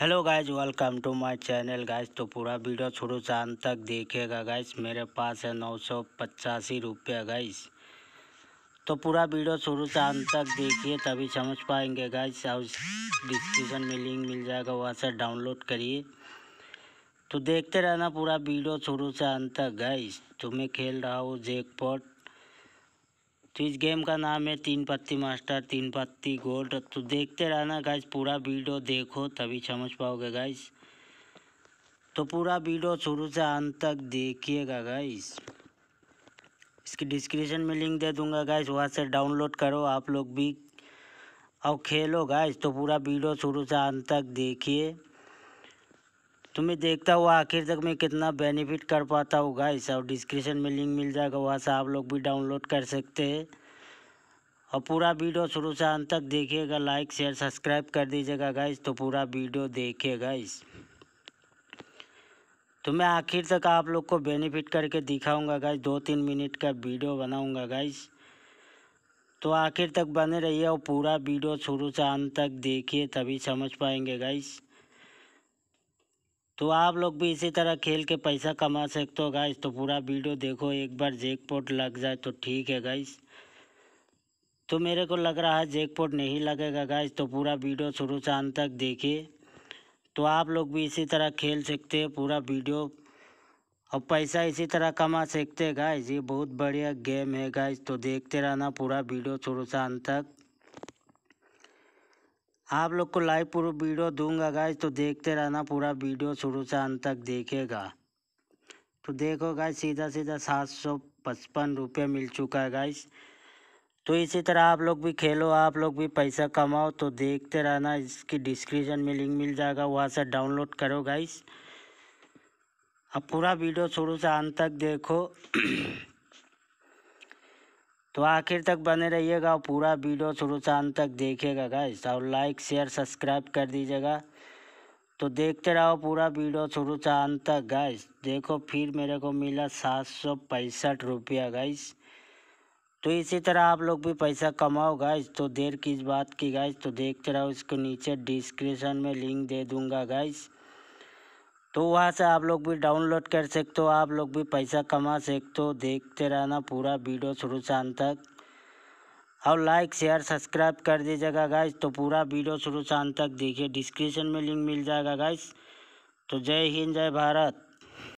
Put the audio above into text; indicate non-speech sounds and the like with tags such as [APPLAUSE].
hello guys welcome to my channel guys तो पूरा video शुरू से अंत तक देखिएगा गाइज मेरे पास है नौ सौ पचासी रुपये गाइज तो पूरा वीडियो शुरू से अंत तक देखिए तभी समझ पाएंगे गाइस और डिस्क्रिप्शन में लिंक मिल जाएगा वहाँ से डाउनलोड करिए तो देखते रहना पूरा वीडियो शुरू से अंत तक गाइस तो मैं खेल रहा हूँ जेकपॉट तो इस गेम का नाम है तीन पत्ती मास्टर तीन पत्ती गोल्ड तो देखते रहना गाइज पूरा वीडियो देखो तभी समझ पाओगे गाइज तो पूरा वीडियो शुरू से अंत तक देखिएगा गाइज इसकी डिस्क्रिप्शन में लिंक दे दूंगा गाइज वहाँ से डाउनलोड करो आप लोग भी और खेलो गाइज तो पूरा वीडियो शुरू से अंत तक देखिए तो मैं देखता हुआ आखिर तक मैं कितना बेनिफिट कर पाता हूँ गाइस और डिस्क्रिप्शन में लिंक मिल जाएगा वहाँ से आप लोग भी डाउनलोड कर सकते हैं और पूरा वीडियो शुरू से अंत तक देखिएगा लाइक शेयर सब्सक्राइब कर दीजिएगा गाइस तो पूरा वीडियो देखिए इस तो मैं आखिर तक आप लोग को बेनिफिट करके दिखाऊँगा गाइस दो तीन मिनट का वीडियो बनाऊँगा गाइस तो आखिर तक बने रहिए और पूरा वीडियो शुरू से अंत तक देखिए तभी समझ पाएंगे गाइस तो आप लोग भी इसी तरह खेल के पैसा कमा सकते हो गाइस तो पूरा वीडियो देखो एक बार जैकपॉट लग जाए तो ठीक है गाइस तो मेरे को लग रहा है जैकपॉट नहीं लगेगा गाइस तो पूरा वीडियो शुरू से अंत तक देखिए तो आप लोग भी इसी तरह खेल सकते हैं पूरा वीडियो और पैसा इसी तरह कमा सकते हैं गाइस ये बहुत बढ़िया गेम है गाइस तो देखते रहना पूरा वीडियो शुरू से अंत तक आप लोग को लाइव पूरा वीडियो दूंगा गाय तो देखते रहना पूरा वीडियो शुरू से अंत तक देखेगा तो देखो गाइज सीधा सीधा सात सौ पचपन रुपये मिल चुका है गाइस तो इसी तरह आप लोग भी खेलो आप लोग भी पैसा कमाओ तो देखते रहना इसकी डिस्क्रिप्शन में लिंक मिल जाएगा वहाँ से डाउनलोड करो गाइस अब पूरा वीडियो शुरू से अंत तक देखो [CLEARS THROAT] तो आखिर तक बने रहिएगा और पूरा वीडियो शुरू से अंत तक देखिएगा गाइस और लाइक शेयर सब्सक्राइब कर दीजिएगा तो देखते रहो पूरा वीडियो शुरू से अंत तक गाइस देखो फिर मेरे को मिला सात सौ पैंसठ रुपया गाइस तो इसी तरह आप लोग भी पैसा कमाओ गाइस तो देर किस बात की गाइस तो देखते रहो इसको नीचे डिस्क्रिप्शन में लिंक दे दूँगा गाइस तो वहाँ से आप लोग भी डाउनलोड कर सकते हो आप लोग भी पैसा कमा सकते हो देखते रहना पूरा वीडियो शुरू से अंत तक और लाइक शेयर सब्सक्राइब कर दीजिएगा गाइस तो पूरा वीडियो शुरू से अंत तक देखिए डिस्क्रिप्शन में लिंक मिल जाएगा गाइस तो जय हिंद जय भारत